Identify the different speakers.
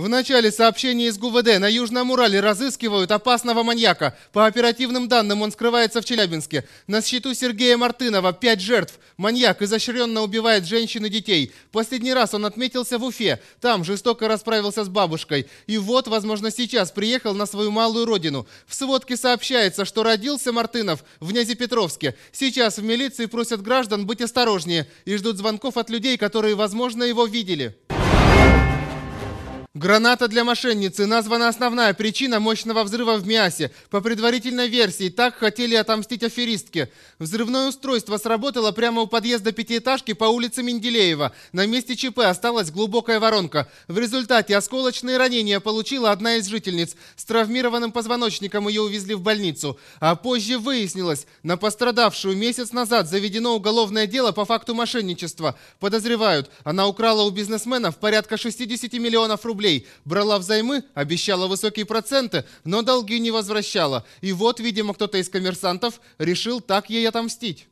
Speaker 1: В начале сообщения из ГУВД на Южном Урале разыскивают опасного маньяка. По оперативным данным, он скрывается в Челябинске. На счету Сергея Мартынова пять жертв. Маньяк изощренно убивает женщин и детей. Последний раз он отметился в Уфе. Там жестоко расправился с бабушкой. И вот, возможно, сейчас приехал на свою малую родину. В сводке сообщается, что родился Мартынов в Нязепетровске. Сейчас в милиции просят граждан быть осторожнее и ждут звонков от людей, которые, возможно, его видели. Граната для мошенницы названа основная причина мощного взрыва в Миасе. По предварительной версии, так хотели отомстить аферистке. Взрывное устройство сработало прямо у подъезда пятиэтажки по улице Менделеева. На месте ЧП осталась глубокая воронка. В результате осколочные ранения получила одна из жительниц. С травмированным позвоночником ее увезли в больницу. А позже выяснилось, на пострадавшую месяц назад заведено уголовное дело по факту мошенничества. Подозревают, она украла у бизнесменов порядка 60 миллионов рублей рублей, брала взаймы, обещала высокие проценты, но долги не возвращала. И вот, видимо, кто-то из коммерсантов решил так ей отомстить.